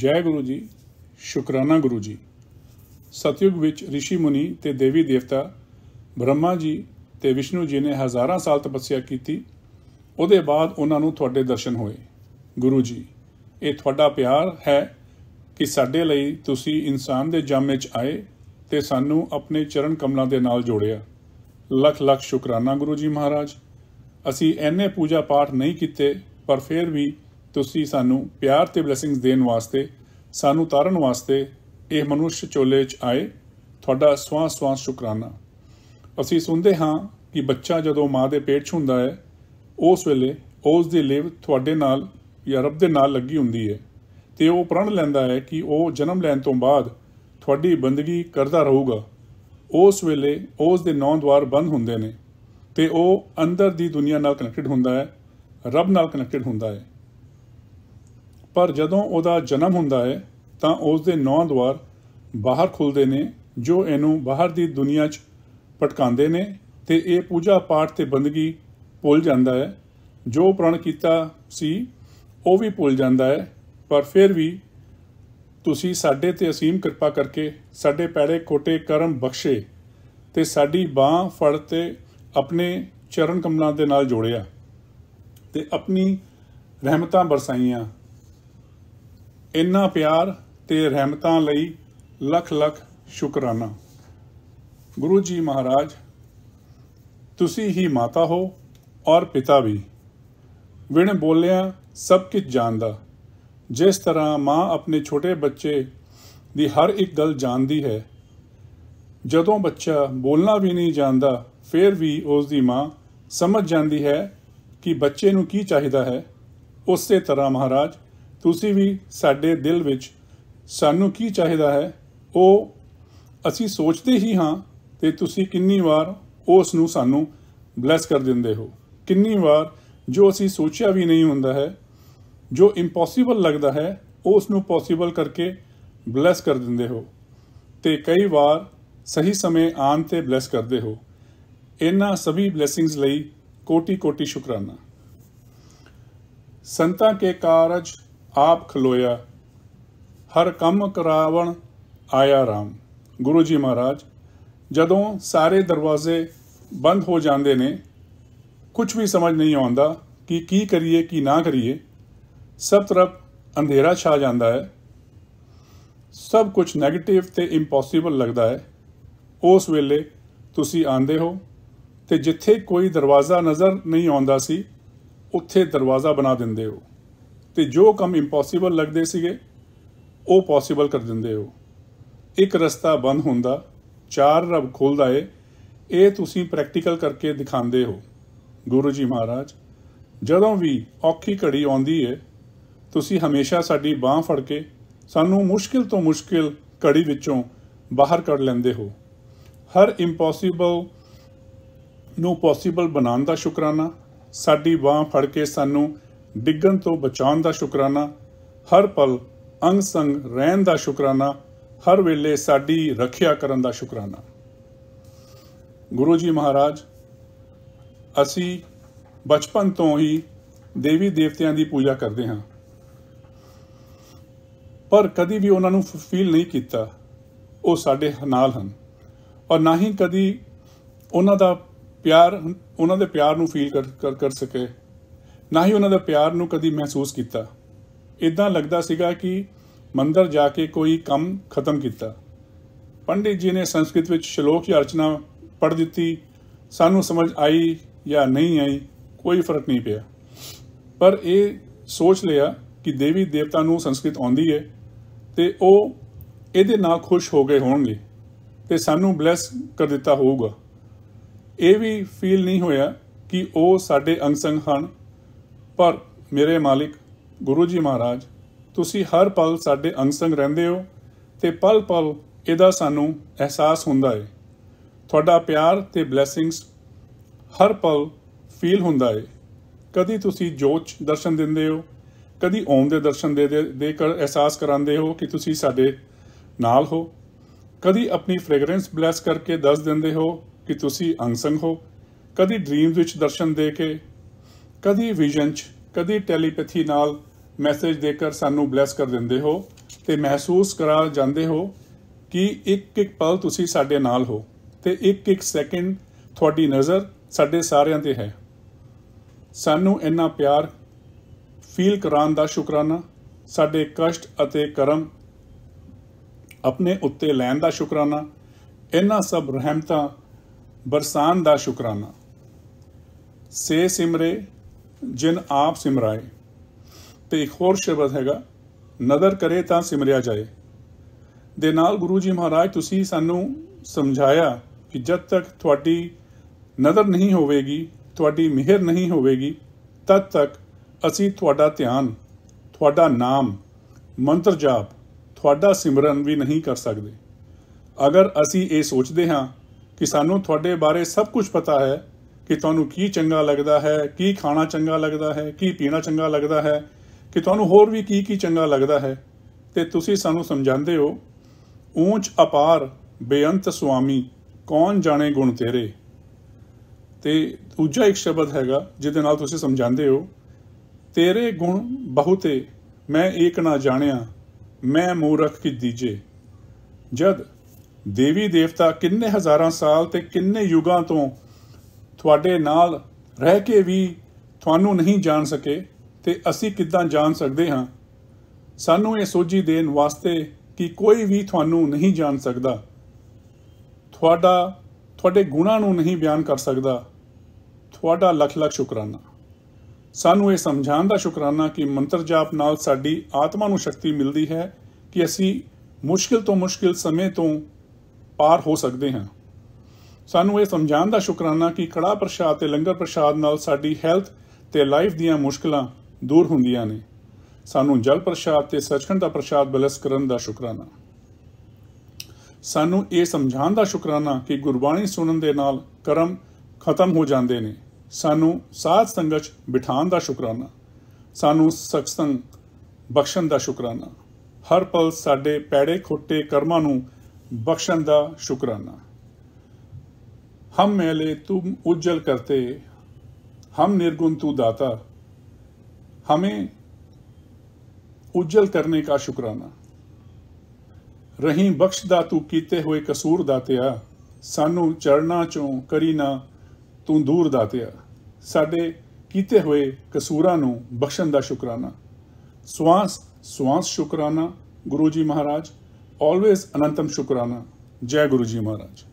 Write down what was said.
ਜੈ ਗੁਰੂ ਜੀ ਸ਼ੁਕਰਾਨਾ ਗੁਰੂ ਜੀ ਸਤਯੁਗ ਵਿੱਚ ઋષਿ ਮੁਨੀ ਤੇ ਦੇਵੀ ਦੇਵਤਾ ਬ੍ਰਹਮਾ ਜੀ ਤੇ ਵਿਸ਼ਨੂੰ ਜੀ ਨੇ ਹਜ਼ਾਰਾਂ ਸਾਲ ਤਪੱਸਿਆ ਕੀਤੀ ਉਹਦੇ ਬਾਅਦ ਉਹਨਾਂ ਨੂੰ ਤੁਹਾਡੇ ਦਰਸ਼ਨ ਹੋਏ ਗੁਰੂ ਜੀ ਇਹ ਤੁਹਾਡਾ ਪਿਆਰ ਹੈ ਕਿ ਸਾਡੇ ਲਈ ਤੁਸੀਂ ਇਨਸਾਨ ਦੇ ਜਾਮੇ 'ਚ ਆਏ ਤੇ ਸਾਨੂੰ ਆਪਣੇ ਚਰਨ ਕਮਲਾਂ ਦੇ ਨਾਲ ਜੋੜਿਆ ਲੱਖ ਲੱਖ ਸ਼ੁਕਰਾਨਾ ਗੁਰੂ ਜੀ ਮਹਾਰਾਜ ਅਸੀਂ ਐਨੇ ਪੂਜਾ ਪਾਠ ਨਹੀਂ ਕੀਤੇ ਪਰ ਫਿਰ ਵੀ ਤੁਸੀਂ ਸਾਨੂੰ ਪਿਆਰ ਤੇ ਬਲੇਸਿੰਗਸ ਦੇਣ ਵਾਸਤੇ ਸਾਨੂੰ ਤਾਰਨ ਵਾਸਤੇ ਇਹ ਮਨੁੱਖ ਚੋਲੇ 'ਚ ਆਏ ਤੁਹਾਡਾ ਸਵਾਹ ਸਵਾਹ ਸ਼ੁਕਰਾਨਾ ਅਸੀਂ ਸੁਣਦੇ ਹਾਂ ਕਿ ਬੱਚਾ ਜਦੋਂ ਮਾਂ ਦੇ ਪੇਟ 'ਚ ਹੁੰਦਾ ਹੈ ਉਸ ਵੇਲੇ ਉਸ ਦੀ ਲਿਵ ਤੁਹਾਡੇ ਨਾਲ ਜਾਂ ਰੱਬ ਦੇ ਨਾਲ ਲੱਗੀ ਹੁੰਦੀ ਹੈ ਤੇ ਉਹ ਪ੍ਰਣ ਲੈਂਦਾ ਹੈ ਕਿ ਉਹ ਜਨਮ ਲੈਣ ਤੋਂ ਬਾਅਦ ਤੁਹਾਡੀ ਬੰਦਗੀ ਕਰਦਾ ਰਹੂਗਾ ਉਸ ਵੇਲੇ ਉਸ ਦੇ ਨੌਂ ਦਵਾਰ ਬੰਦ ਹੁੰਦੇ ਨੇ ਤੇ ਉਹ ਅੰਦਰ ਦੀ ਦੁਨੀਆ ਨਾਲ ਕਨੈਕਟਡ ਹੁੰਦਾ ਹੈ ਰੱਬ ਨਾਲ ਕਨੈਕਟਡ ਹੁੰਦਾ ਹੈ ਪਰ ਜਦੋਂ ਉਹਦਾ ਜਨਮ ਹੁੰਦਾ ਹੈ ਤਾਂ ਉਸ ਦੇ ਨੌ ਦਵਾਰ ਬਾਹਰ ਖੁੱਲਦੇ ਨੇ ਜੋ ਇਹਨੂੰ ਬਾਹਰ ਦੀ ਦੁਨੀਆ 'ਚ ਪਟਕਾਉਂਦੇ ਨੇ ਤੇ ਇਹ ਪੂਜਾ ਪਾਠ ਤੇ ਬੰਦਗੀ ਭੁੱਲ ਜਾਂਦਾ ਹੈ ਜੋ ਪ੍ਰਣ ਕੀਤਾ ਸੀ ਉਹ ਵੀ ਭੁੱਲ ਜਾਂਦਾ ਹੈ ਪਰ ਫਿਰ ਵੀ ਤੁਸੀਂ ਸਾਡੇ ਤੇ ਅਸੀਮ ਕਿਰਪਾ ਕਰਕੇ ਸਾਡੇ ਪੈੜੇ ਕੋਟੇ ਕਰਮ ਬਖਸ਼ੇ ਤੇ ਸਾਡੀ ਬਾਹ ਫੜ ਤੇ ਆਪਣੇ ਚਰਨ ਕਮਲਾਂ ਦੇ ਨਾਲ ਜੋੜਿਆ ਤੇ ਆਪਣੀ ਰਹਿਮਤਾਂ ਬਰਸਾਈਆਂ ਇੰਨਾ ਪਿਆਰ ਤੇ ਰਹਿਮਤਾਂ ਲਈ ਲੱਖ ਲੱਖ ਸ਼ੁਕਰਾਨਾ ਗੁਰੂ ਜੀ ਮਹਾਰਾਜ ਤੁਸੀਂ ਹੀ ਮਾਤਾ ਹੋ ਔਰ ਪਿਤਾ ਵੀ ਵਿਣ ਬੋਲਿਆ ਸਭ ਕੁਝ ਜਾਣਦਾ ਜਿਸ ਤਰ੍ਹਾਂ ਮਾਂ ਆਪਣੇ ਛੋਟੇ ਬੱਚੇ ਦੀ ਹਰ ਇੱਕ ਗੱਲ ਜਾਣਦੀ ਹੈ ਜਦੋਂ ਬੱਚਾ ਬੋਲਣਾ ਵੀ ਨਹੀਂ ਜਾਣਦਾ ਫਿਰ ਵੀ ਉਸ ਦੀ ਮਾਂ ਸਮਝ ਜਾਂਦੀ ਹੈ ਕਿ ਬੱਚੇ ਨੂੰ ਕੀ ਚਾਹੀਦਾ ਹੈ ਉਸੇ ਤਰ੍ਹਾਂ ਮਹਾਰਾਜ ਤੁਸੀਂ ਵੀ ਸਾਡੇ ਦਿਲ ਵਿੱਚ ਸਾਨੂੰ ਕੀ ਚਾਹੀਦਾ ਹੈ ਉਹ ਅਸੀਂ ਸੋਚਦੇ ਹੀ ਹਾਂ ਤੇ ਤੁਸੀਂ ਕਿੰਨੀ ਵਾਰ ਉਸ ਨੂੰ ਸਾਨੂੰ ਬਲੈਸ ਕਰ ਦਿੰਦੇ ਹੋ ਕਿੰਨੀ ਵਾਰ ਜੋ ਅਸੀਂ ਸੋਚਿਆ ਵੀ ਨਹੀਂ ਹੁੰਦਾ ਹੈ ਜੋ ਇੰਪੋਸੀਬਲ ਲੱਗਦਾ ਹੈ ਉਸ ਨੂੰ ਪੋਸੀਬਲ ਕਰਕੇ ਬਲੈਸ ਕਰ ਦਿੰਦੇ ਹੋ ਤੇ ਕਈ ਵਾਰ ਸਹੀ ਸਮੇਂ ਆਨ ਤੇ ਬਲੈਸ ਕਰਦੇ ਹੋ ਇਹਨਾਂ ਸਭੀ ਬਲੇਸਿੰਗਸ ਲਈ ਕੋਟੀ ਕੋਟੀ ਸ਼ੁਕਰਾਨਾ ਸੰਤਾਂ ਕੇ ਕਾਰਜ ਆਪ ਖਲੋਇਆ ਹਰ ਕੰਮ ਕਰਾਵਣ ਆਇਆ ਰਾਮ ਗੁਰੂ ਜੀ ਮਹਾਰਾਜ ਜਦੋਂ ਸਾਰੇ ਦਰਵਾਜ਼ੇ ਬੰਦ ਹੋ ਜਾਂਦੇ ਨੇ ਕੁਝ ਵੀ ਸਮਝ ਨਹੀਂ ਆਉਂਦਾ ਕਿ ਕੀ ਕਰੀਏ ਕੀ ਨਾ ਕਰੀਏ ਸਭ ਤਰਫ ਅੰਧੇਰਾ ਛਾ ਜਾਂਦਾ ਹੈ ਸਭ ਕੁਝ 네ਗੇਟਿਵ ਤੇ ਇੰਪੋਸੀਬਲ ਲੱਗਦਾ ਹੈ ਉਸ ਵੇਲੇ ਤੁਸੀਂ ਆਂਦੇ ਹੋ ਤੇ ਜਿੱਥੇ ਕੋਈ ਦਰਵਾਜ਼ਾ ਨਜ਼ਰ ਨਹੀਂ ਆਉਂਦਾ ਸੀ ਉੱਥੇ ਦਰਵਾਜ਼ਾ ਬਣਾ ਦਿੰਦੇ ਹੋ ਤੇ ਜੋ ਕੰਮ ਇੰਪੋਸੀਬਲ ਲੱਗਦੇ ਸੀਗੇ ਉਹ ਪੋਸੀਬਲ ਕਰ ਦਿੰਦੇ ਹੋ ਇੱਕ ਰਸਤਾ ਬੰਦ ਹੁੰਦਾ ਚਾਰ ਰਬ ਖੁੱਲਦਾ ਏ ਇਹ ਤੁਸੀਂ ਪ੍ਰੈਕਟੀਕਲ ਕਰਕੇ ਦਿਖਾਉਂਦੇ ਹੋ ਗੁਰੂ ਜੀ ਮਹਾਰਾਜ ਜਦੋਂ ਵੀ ਔਖੀ ਘੜੀ ਆਉਂਦੀ ਏ ਤੁਸੀਂ ਹਮੇਸ਼ਾ ਸਾਡੀ ਬਾਹ ਫੜ ਕੇ ਸਾਨੂੰ ਮੁਸ਼ਕਿਲ ਤੋਂ ਮੁਸ਼ਕਿਲ ਘੜੀ ਵਿੱਚੋਂ ਬਾਹਰ ਕੱਢ ਲੈਂਦੇ ਹੋ ਹਰ ਇੰਪੋਸੀਬਲ ਨੂੰ ਪੋਸੀਬਲ ਬਣਾਉਣ ਦਾ ਸ਼ੁਕਰਾਨਾ ਸਾਡੀ ਬਾਹ ਫੜ ਕੇ ਸਾਨੂੰ ਡਿੱਗਣ ਤੋਂ ਬਚਾਉਣ ਦਾ ਸ਼ੁਕਰਾਨਾ ਹਰ ਪਲ ਅੰਗ ਸੰਗ ਰਹਿਣ ਦਾ ਸ਼ੁਕਰਾਨਾ ਹਰ ਵੇਲੇ ਸਾਡੀ ਰੱਖਿਆ ਕਰਨ ਦਾ ਸ਼ੁਕਰਾਨਾ ਗੁਰੂ ਜੀ ਮਹਾਰਾਜ ਅਸੀਂ ਬਚਪਨ ਤੋਂ ਹੀ ਦੇਵੀ ਦੇਵਤਿਆਂ ਦੀ ਪੂਜਾ ਕਰਦੇ ਹਾਂ ਪਰ ਕਦੀ ਵੀ ਉਹਨਾਂ ਨੂੰ ਫੀਲ ਨਹੀਂ ਕੀਤਾ ਉਹ ਸਾਡੇ ਨਾਲ ਹਨ ਔਰ ਨਾ ਹੀ ਕਦੀ ਉਹਨਾਂ ਦਾ ਪਿਆਰ ਉਹਨਾਂ ਦੇ ਪਿਆਰ ਨੂੰ ਫੀਲ ਕਰ ਕਰ ਸਕੇ ਨਾ ਹੀ ਉਹਨਾਂ ਦਾ ਪਿਆਰ ਨੂੰ ਕਦੀ ਮਹਿਸੂਸ ਕੀਤਾ ਇਦਾਂ ਲੱਗਦਾ ਸੀਗਾ ਕਿ ਮੰਦਰ ਜਾ ਕੇ ਕੋਈ ਕੰਮ ਖਤਮ ਕੀਤਾ ਪੰਡਿਤ ਜੀ ਨੇ ਸੰਸਕ੍ਰਿਤ ਵਿੱਚ ਸ਼ਲੋਕ ਜਾਂ ਅਰਚਨਾ ਪੜ੍ਹ ਦਿੱਤੀ ਸਾਨੂੰ ਸਮਝ ਆਈ ਜਾਂ ਨਹੀਂ ਆਈ ਕੋਈ ਫਰਕ ਨਹੀਂ ਪਿਆ ਪਰ ਇਹ ਸੋਚ ਲਿਆ ਕਿ ਦੇਵੀ ਦੇਵਤਾ ਨੂੰ ਸੰਸਕ੍ਰਿਤ ਆਉਂਦੀ ਹੈ ਤੇ ਉਹ ਇਹਦੇ ਨਾਲ ਖੁਸ਼ ਹੋ ਗਏ ਹੋਣਗੇ ਤੇ ਸਾਨੂੰ ਬਲੈਸ ਕਰ ਦਿੱਤਾ ਹੋਊਗਾ ਇਹ ਵੀ ਫੀਲ ਨਹੀਂ ਹੋਇਆ ਕਿ ਉਹ ਸਾਡੇ ਅੰਗ ਸੰਗ ਹਨ ਪਰ ਮੇਰੇ ਮਾਲਿਕ ਗੁਰੂ ਜੀ ਮਹਾਰਾਜ ਤੁਸੀਂ ਹਰ ਪਲ ਸਾਡੇ ਅੰਗ ਸੰਗ ਰਹਿੰਦੇ ਹੋ ਤੇ ਪਲ ਪਲ ਇਹਦਾ ਸਾਨੂੰ ਅਹਿਸਾਸ ਹੁੰਦਾ ਏ ਤੁਹਾਡਾ ਪਿਆਰ ਤੇ ਬਲੇਸਿੰਗਸ ਹਰ ਪਲ ਫੀਲ ਹੁੰਦਾ ਏ ਕਦੀ ਤੁਸੀਂ ਜੋਚ ਦਰਸ਼ਨ ਦਿੰਦੇ ਹੋ ਕਦੀ ਓਮ ਦੇ ਦਰਸ਼ਨ ਦੇ ਦੇ ਕਰ ਅਹਿਸਾਸ ਕਰਾਉਂਦੇ ਹੋ ਕਿ ਤੁਸੀਂ ਸਾਡੇ ਨਾਲ ਹੋ ਕਦੀ ਆਪਣੀ ਫ੍ਰੈਗਰੈਂਸ ਬਲੈਸ ਕਰਕੇ ਦੱਸ ਦਿੰਦੇ ਹੋ ਕਿ ਤੁਸੀਂ ਅੰਗ ਸੰਗ ਹੋ ਕਦੀ ਡ੍ਰੀਮਸ ਵਿੱਚ ਦਰਸ਼ਨ ਦੇ ਕੇ ਕਦੀ ਵਿਜ਼ਨ 'ਚ ਕਦੀ ਟੈਲੀਪੈਥੀ ਨਾਲ ਮੈਸੇਜ ਦੇ ਕੇ ਸਾਨੂੰ ਬlesਸ ਕਰ ਦਿੰਦੇ ਹੋ ਤੇ ਮਹਿਸੂਸ ਕਰਾ ਜਾਂਦੇ ਹੋ ਕਿ ਇੱਕ ਇੱਕ ਪਲ ਤੁਸੀਂ ਸਾਡੇ ਨਾਲ ਹੋ ਤੇ ਇੱਕ ਇੱਕ ਸੈਕਿੰਡ ਤੁਹਾਡੀ ਨਜ਼ਰ ਸਾਡੇ ਸਾਰਿਆਂ ਤੇ ਹੈ ਸਾਨੂੰ ਇੰਨਾ ਪਿਆਰ ਫੀਲ ਕਰਾਉਣ ਦਾ ਸ਼ੁਕਰਾਨਾ ਸਾਡੇ ਕਸ਼ਟ ਅਤੇ ਕਰਮ ਆਪਣੇ ਉੱਤੇ ਲੈਣ ਦਾ ਸ਼ੁਕਰਾਨਾ ਇਹਨਾਂ ਸਭ ਰਹਿਮਤਾਂ ਬਰਸਾਨ ਦਾ ਸ਼ੁਕਰਾਨਾ ਸੇ ਸਿਮਰੇ ਜਿਨ ਆਪ ਸਿਮਰਾਏ ਤੇ ਇੱਕ ਹੋਰ ਸ਼ਬਦ ਹੈਗਾ ਨਦਰ ਕਰੇ ਤਾਂ ਸਿਮਰਿਆ ਜਾਏ ਦੇ ਨਾਲ ਗੁਰੂ ਜੀ ਮਹਾਰਾਜ ਤੁਸੀਂ ਸਾਨੂੰ ਸਮਝਾਇਆ ਕਿ ਜਦ ਤੱਕ ਤੁਹਾਡੀ ਨਦਰ ਨਹੀਂ ਹੋਵੇਗੀ ਤੁਹਾਡੀ ਮਿਹਰ ਨਹੀਂ ਹੋਵੇਗੀ ਤਦ ਤੱਕ ਅਸੀਂ ਤੁਹਾਡਾ ਧਿਆਨ ਤੁਹਾਡਾ ਨਾਮ ਮੰਤਰ ਜਾਪ ਤੁਹਾਡਾ ਸਿਮਰਨ ਵੀ ਨਹੀਂ ਕਰ ਸਕਦੇ ਅਗਰ ਅਸੀਂ ਇਹ ਸੋਚਦੇ ਹਾਂ ਕਿ ਸਾਨੂੰ ਤੁਹਾਡੇ ਬਾਰੇ ਸਭ ਕੁਝ ਪਤਾ ਹੈ ਕਿ ਤੁਹਾਨੂੰ ਕੀ ਚੰਗਾ ਲੱਗਦਾ ਹੈ ਕੀ ਖਾਣਾ ਚੰਗਾ ਲੱਗਦਾ ਹੈ ਕੀ ਪੀਣਾ ਚੰਗਾ ਲੱਗਦਾ ਹੈ ਕਿ ਤੁਹਾਨੂੰ ਹੋਰ ਵੀ ਕੀ ਕੀ ਚੰਗਾ ਲੱਗਦਾ ਹੈ ਤੇ ਤੁਸੀਂ ਸਾਨੂੰ ਸਮਝਾਉਂਦੇ ਹੋ ਊਂਚ ਅਪਾਰ ਬੇਅੰਤ ਸੁਆਮੀ ਕੌਣ ਜਾਣੇ ਗੁਣ ਤੇਰੇ ਤੇ ਦੂਜਾ ਇੱਕ ਸ਼ਬਦ ਹੈਗਾ ਜਿਹਦੇ ਨਾਲ ਤੁਸੀਂ ਸਮਝਾਉਂਦੇ ਹੋ ਤੇਰੇ ਗੁਣ ਬਹੁਤੇ ਮੈਂ ਏਕ ਨਾ ਜਾਣਿਆ ਮੈਂ ਮੂਰਖ ਕੀ ਦੀਜੇ ਜਦ ਦੇਵੀ ਦੇਵਤਾ ਕਿੰਨੇ ਹਜ਼ਾਰਾਂ ਸਾਲ ਤੇ ਕਿੰਨੇ ਯੁਗਾਂ ਤੋਂ ਤੁਹਾਡੇ ਨਾਲ ਰਹਿ ਕੇ ਵੀ ਤੁਹਾਨੂੰ ਨਹੀਂ ਜਾਣ ਸਕੇ ਤੇ ਅਸੀਂ ਕਿੱਦਾਂ ਜਾਣ ਸਕਦੇ ਹਾਂ ਸਾਨੂੰ ਇਹ ਸੋਝੀ ਦੇਣ ਵਾਸਤੇ ਕਿ ਕੋਈ ਵੀ ਤੁਹਾਨੂੰ ਨਹੀਂ ਜਾਣ ਸਕਦਾ ਤੁਹਾਡਾ ਤੁਹਾਡੇ ਗੁਣਾਂ ਨੂੰ ਨਹੀਂ ਬਿਆਨ ਕਰ ਸਕਦਾ ਤੁਹਾਡਾ ਲੱਖ ਲੱਖ ਸ਼ੁਕਰਾਨਾ ਸਾਨੂੰ ਇਹ ਸਮਝਾਉਣ ਦਾ ਸ਼ੁਕਰਾਨਾ ਕਿ ਮੰਤਰ ਜਾਪ ਨਾਲ ਸਾਡੀ ਆਤਮਾ ਨੂੰ ਸ਼ਕਤੀ ਮਿਲਦੀ ਹੈ ਕਿ ਅਸੀਂ ਮੁਸ਼ਕਿਲ ਤੋਂ ਮੁਸ਼ਕਿਲ ਸਮੇਂ ਤੋਂ ਪਾਰ ਹੋ ਸਕਦੇ ਹਾਂ ਸਾਨੂੰ ਇਹ ਸਮਝਾਉਣ ਦਾ ਸ਼ੁਕਰਾਨਾ ਕਿ ਕੜਾ ਪ੍ਰਸ਼ਾਦ ਤੇ ਲੰਗਰ ਪ੍ਰਸ਼ਾਦ ਨਾਲ ਸਾਡੀ ਹੈਲਥ ਤੇ ਲਾਈਫ ਦੀਆਂ ਮੁਸ਼ਕਲਾਂ ਦੂਰ ਹੁੰਦੀਆਂ ਨੇ ਸਾਨੂੰ ਜਲ ਪ੍ਰਸ਼ਾਦ ਤੇ ਸੱਚਖੰਡ ਦਾ ਪ੍ਰਸ਼ਾਦ ਬਲਸ ਕਰਨ ਦਾ ਸ਼ੁਕਰਾਨਾ ਸਾਨੂੰ ਇਹ ਸਮਝਾਉਣ ਦਾ ਸ਼ੁਕਰਾਨਾ ਕਿ ਗੁਰਬਾਣੀ ਸੁਣਨ ਦੇ ਨਾਲ ਕਰਮ ਖਤਮ ਹੋ ਜਾਂਦੇ ਨੇ ਸਾਨੂੰ ਸਾਧ ਸੰਗਤ ਬਿਠਾਉਣ ਦਾ ਸ਼ੁਕਰਾਨਾ ਸਾਨੂੰ ਸਤਸੰਗ ਬਖਸ਼ਣ ਦਾ ਸ਼ੁਕਰਾਨਾ ਹਰ ਪਲ ਸਾਡੇ ਪੈੜੇ ਖੋਟੇ ਕਰਮਾਂ ਨੂੰ ਬਖਸ਼ਣ ਦਾ ਸ਼ੁਕਰਾਨਾ हम मैले तुम उज्जवल करते हम निर्गुण तू दाता हमें उज्जवल करने का शुक्राना ਰਹੀਂ ਬਖਸ਼ਦਾ ਤੂੰ ਕੀਤੇ ਹੋਏ ਕਸੂਰ ਦਾਤਿਆ ਸਾਨੂੰ ਚੜਨਾ ਚੋਂ ਕਰੀ ਨਾ ਤੂੰ ਦੂਰ ਦਾਤਿਆ ਸਾਡੇ ਕੀਤੇ ਹੋਏ ਕਸੂਰਾਂ ਨੂੰ ਬਖਸ਼ਣ ਦਾ ਸ਼ੁਕਰਾਨਾ ਸਵਾਸ ਸਵਾਸ ਸ਼ੁਕਰਾਨਾ ਗੁਰੂ ਜੀ ਮਹਾਰਾਜ ਆਲਵੇਸ ਅਨੰਤਮ ਸ਼ੁਕਰਾਨਾ ਜੈ ਗੁਰੂ ਜੀ ਮਹਾਰਾਜ